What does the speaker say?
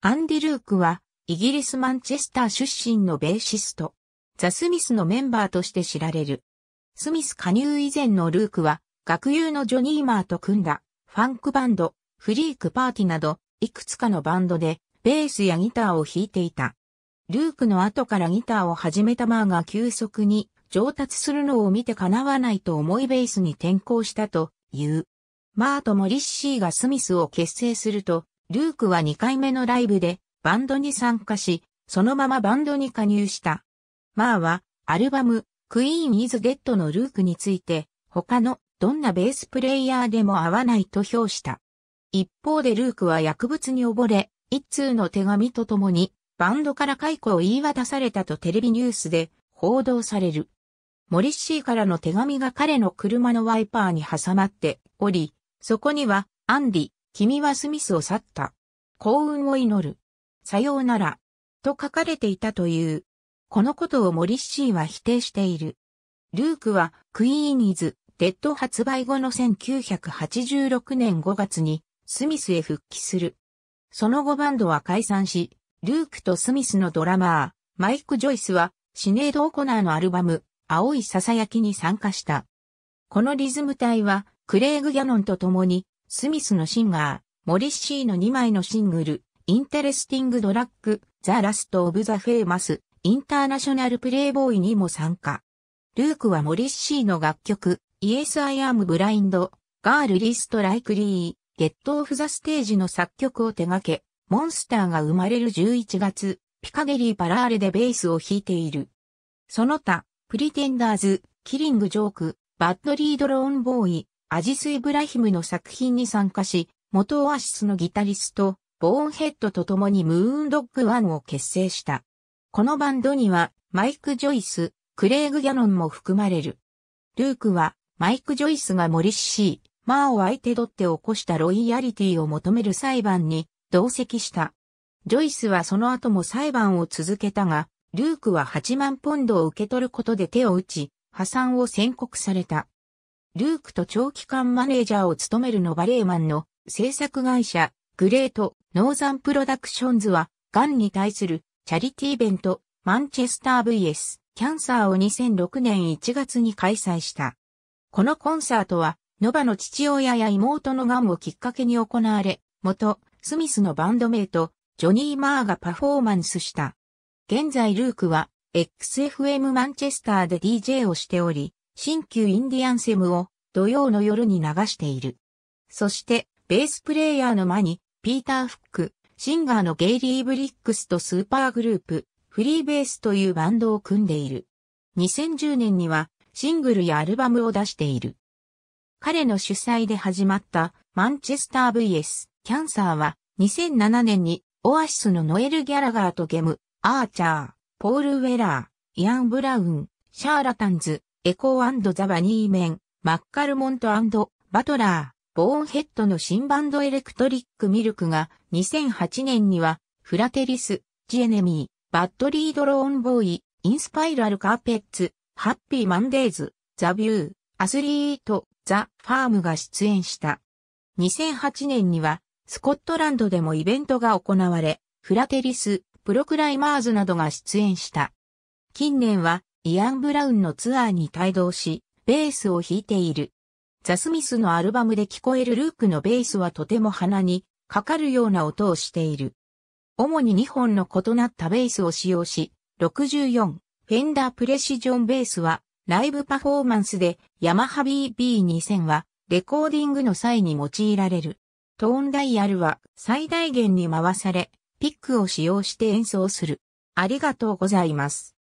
アンディ・ルークは、イギリス・マンチェスター出身のベーシスト、ザ・スミスのメンバーとして知られる。スミス加入以前のルークは、学友のジョニーマーと組んだ、ファンクバンド、フリークパーティなど、いくつかのバンドで、ベースやギターを弾いていた。ルークの後からギターを始めたマーが急速に上達するのを見て叶わないと思いベースに転向したという。マーとモリッシーがスミスを結成すると、ルークは2回目のライブでバンドに参加し、そのままバンドに加入した。マーは、アルバム、クイーン・イズ・ゲットのルークについて、他のどんなベースプレイヤーでも合わないと評した。一方でルークは薬物に溺れ、一通の手紙とともに、バンドから解雇を言い渡されたとテレビニュースで報道される。モリッシーからの手紙が彼の車のワイパーに挟まっており、そこには、アンディ、君はスミスを去った。幸運を祈る。さようなら。と書かれていたという。このことをモリッシーは否定している。ルークはクイーンーズ・デッド発売後の1986年5月にスミスへ復帰する。その後バンドは解散し、ルークとスミスのドラマー、マイク・ジョイスはシネード・オコナーのアルバム、青いささやきに参加した。このリズム隊はクレイグ・ギャノンと共にスミスのシンガー、モリッシーの2枚のシングル、インテレスティングドラッグ、ザ・ラスト・オブ・ザ・フェイマス、インターナショナル・プレイボーイにも参加。ルークはモリッシーの楽曲、イエス・アイ・アーム・ブラインド、ガール・リスト・ライク・リー、ゲット・オフ・ザ・ステージの作曲を手掛け、モンスターが生まれる11月、ピカゲリー・パラーレでベースを弾いている。その他、プリテンダーズ、キリング・ジョーク、バッド・リード・ローン・ボーイ、アジス・イブラヒムの作品に参加し、元オアシスのギタリスト、ボーンヘッドと共にムーンドッグワンを結成した。このバンドには、マイク・ジョイス、クレイグ・ギャノンも含まれる。ルークは、マイク・ジョイスがモリッシー、マーを相手取って起こしたロイヤリティを求める裁判に同席した。ジョイスはその後も裁判を続けたが、ルークは8万ポンドを受け取ることで手を打ち、破産を宣告された。ルークと長期間マネージャーを務めるノバレーマンの制作会社、グレート・ノーザン・プロダクションズは、ガンに対するチャリティーイベント、マンチェスター VS キャンサーを2006年1月に開催した。このコンサートは、ノバの父親や妹のガンをきっかけに行われ、元、スミスのバンドメイト、ジョニー・マーがパフォーマンスした。現在ルークは、XFM マンチェスターで DJ をしており、新旧インディアンセムを土曜の夜に流している。そして、ベースプレイヤーの間に、ピーター・フック、シンガーのゲイリー・ブリックスとスーパーグループ、フリーベースというバンドを組んでいる。2010年には、シングルやアルバムを出している。彼の主催で始まったマンチェスター VS キャンサーは2007年にオアシスのノエル・ギャラガーとゲム、アーチャー、ポール・ウェラー、イアン・ブラウン、シャーラタンズ、エコーザ・バニーメン、マッカルモントバトラー、ボーンヘッドの新バンドエレクトリック・ミルクが2008年には、フラテリス、ジエネミー、バッドリード・ローン・ボーイ、インスパイラル・カーペッツ、ハッピー・マンデーズ、ザ・ビュー、アスリート、ザ・ファームが出演した。2008年には、スコットランドでもイベントが行われ、フラテリス、プロクライマーズなどが出演した。近年は、イアン・ブラウンのツアーに帯同し、ベースを弾いている。ザ・スミスのアルバムで聞こえるルークのベースはとても鼻にかかるような音をしている。主に2本の異なったベースを使用し、64、フェンダープレシジョンベースは、ライブパフォーマンスで、ヤマハ BB2000 は、レコーディングの際に用いられる。トーンダイヤルは最大限に回され、ピックを使用して演奏する。ありがとうございます。